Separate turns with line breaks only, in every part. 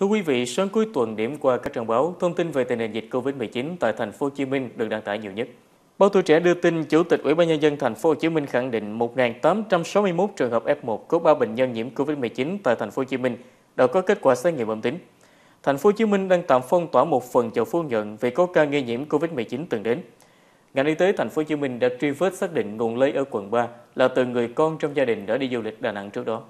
Thưa quý vị, sáng cuối tuần điểm qua các trang báo, thông tin về tình hình dịch Covid-19 tại thành phố Hồ Chí Minh được đăng tải nhiều nhất. Báo Tuổi Trẻ đưa tin Chủ tịch Ủy ban nhân dân thành phố Hồ Chí Minh khẳng định 1.861 trường hợp F1 có 3 bệnh nhân nhiễm Covid-19 tại thành phố Hồ Chí Minh đã có kết quả xét nghiệm âm tính. Thành phố Hồ Chí Minh đang tạm phong tỏa một phần chợ Phú Nhuận vì có ca nghi nhiễm Covid-19 từng đến. Ngành y tế thành phố Hồ Chí Minh đã truy vết xác định nguồn lây ở quận 3 là từ người con trong gia đình đã đi du lịch Đà Nẵng trước đó.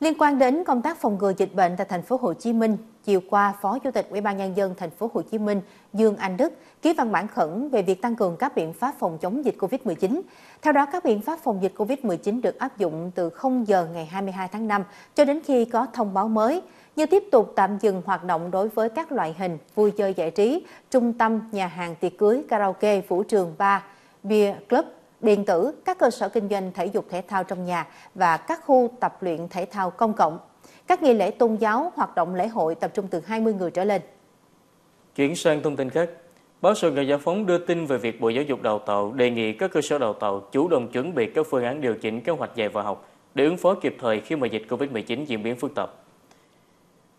Liên quan đến công tác phòng ngừa dịch bệnh tại thành phố Hồ Chí Minh, chiều qua, Phó Chủ tịch Ủy ban nhân dân thành phố Hồ Chí Minh Dương Anh Đức ký văn bản khẩn về việc tăng cường các biện pháp phòng chống dịch COVID-19. Theo đó, các biện pháp phòng dịch COVID-19 được áp dụng từ 0 giờ ngày 22 tháng 5 cho đến khi có thông báo mới, như tiếp tục tạm dừng hoạt động đối với các loại hình vui chơi giải trí, trung tâm, nhà hàng tiệc cưới, karaoke, vũ trường, bar, bia, club, điện tử, các cơ sở kinh doanh thể dục thể thao trong nhà và các khu tập luyện thể thao công cộng. Các nghi lễ tôn giáo, hoạt động lễ hội tập trung từ 20 người trở lên.
Chuyển sang thông tin khác. Báo Sài Gòn Giải Phóng đưa tin về việc Bộ Giáo dục Đào tạo đề nghị các cơ sở đào tạo chủ động chuẩn bị các phương án điều chỉnh kế hoạch dạy và học để ứng phó kịp thời khi mà dịch Covid-19 diễn biến phức tạp.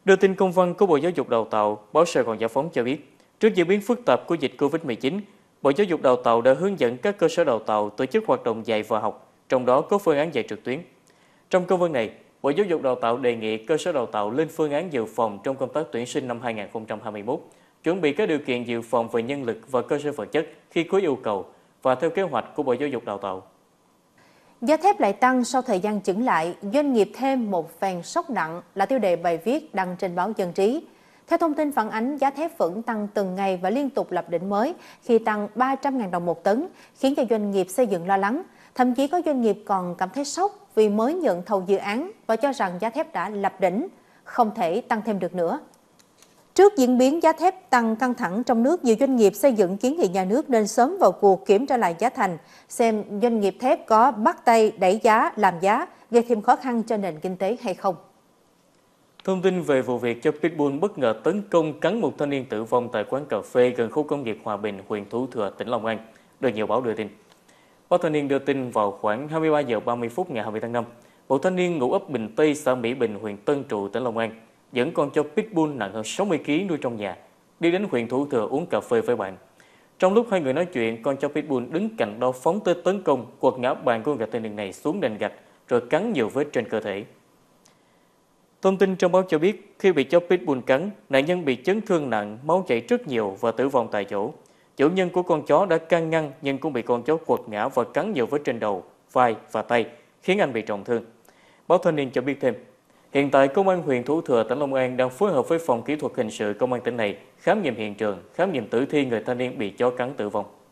Đưa tin công văn của Bộ Giáo dục Đào tạo, báo Sài Gòn Giải Phóng cho biết, trước diễn biến phức tạp của dịch Covid-19, Bộ Giáo dục Đào tạo đã hướng dẫn các cơ sở đào tạo tổ chức hoạt động dạy và học, trong đó có phương án dạy trực tuyến. Trong công văn này, Bộ Giáo dục Đào tạo đề nghị cơ sở đào tạo lên phương án dự phòng trong công tác tuyển sinh năm 2021, chuẩn bị các điều kiện dự phòng về nhân lực và cơ sở vật chất khi có yêu cầu và theo kế hoạch của Bộ Giáo dục Đào tạo.
Giá thép lại tăng sau thời gian chững lại, doanh nghiệp thêm một vàng sốc nặng là tiêu đề bài viết đăng trên báo Dân trí. Theo thông tin phản ánh, giá thép vẫn tăng từng ngày và liên tục lập đỉnh mới khi tăng 300.000 đồng một tấn, khiến cho doanh nghiệp xây dựng lo lắng. Thậm chí có doanh nghiệp còn cảm thấy sốc vì mới nhận thầu dự án và cho rằng giá thép đã lập đỉnh, không thể tăng thêm được nữa. Trước diễn biến giá thép tăng căng thẳng trong nước, nhiều doanh nghiệp xây dựng kiến nghị nhà nước nên sớm vào cuộc kiểm tra lại giá thành, xem doanh nghiệp thép có bắt tay đẩy giá, làm giá, gây thêm khó khăn cho nền kinh tế hay không.
Thông tin về vụ việc cho Pitbull bất ngờ tấn công cắn một thanh niên tử vong tại quán cà phê gần khu công nghiệp Hòa Bình, huyện Thủ Thừa, tỉnh Long An, được nhiều báo đưa tin. Báo thanh niên đưa tin vào khoảng 23 giờ 30 phút ngày 20 tháng 5, một thanh niên ngụ ấp Bình Tây, xã Mỹ Bình, huyện Tân Trụ, tỉnh Long An, dẫn con cho Pitbull nặng hơn 60 kg nuôi trong nhà, đi đến huyện Thủ Thừa uống cà phê với bạn. Trong lúc hai người nói chuyện, con cho Pitbull đứng cạnh đó phóng tới tấn công, quật ngã bàn của gạch thanh niên này xuống nền gạch, rồi cắn nhiều vết trên cơ thể. Thông tin trong báo cho biết, khi bị chó pitbull cắn, nạn nhân bị chấn thương nặng, máu chảy rất nhiều và tử vong tại chỗ. Chủ nhân của con chó đã can ngăn nhưng cũng bị con chó quật ngã và cắn nhiều vết trên đầu, vai và tay, khiến anh bị trọng thương. Báo Thanh niên cho biết thêm, hiện tại Công an huyện Thủ Thừa, tỉnh Long An đang phối hợp với Phòng Kỹ thuật Hình sự Công an tỉnh này khám nghiệm hiện trường, khám nghiệm tử thi người thanh niên bị chó cắn tử vong.